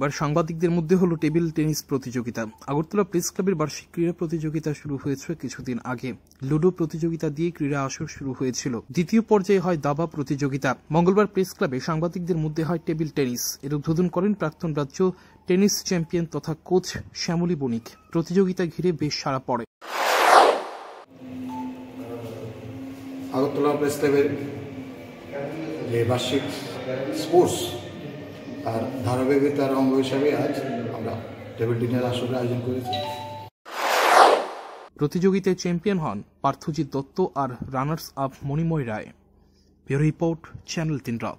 এবার সাংবাদিকদের মধ্যে হলো টেবিল টেনিস প্রতিযোগিতা আগরতলা প্রেস ক্লাবের বার্ষিক ক্রীড়া প্রতিযোগিতা শুরু হয়েছে কিছুদিন আগে লুডো প্রতিযোগিতা দিয়ে ক্রীড়া আসর শুরু হয়েছিল দ্বিতীয় পর্যায়ে হয় দাবা প্রতিযোগিতা মঙ্গলবার প্রেস ক্লাবে সাংবাদিকদের মধ্যে হয় টেবিল টেনিস এর উদ্বোধন করেন প্রাক্তন রাজ্য টেনিস চ্যাম্পিয়ন তথা কোচ শ্যামলী বণিক প্রতিযোগিতা ঘিরে বেশ সারা পড়ে আগরতলা প্রেস ক্লাবের যে বার্ষিক স্পোর্টস আর তার অঙ্গ হিসাবে আজ আমরা টেবিল ডিনার আসরের আয়োজন করেছি প্রতিযোগিতায় চ্যাম্পিয়ন হন পার্থজিৎ দত্ত আর runners up Monimoy Roy bureau report channel তিন রক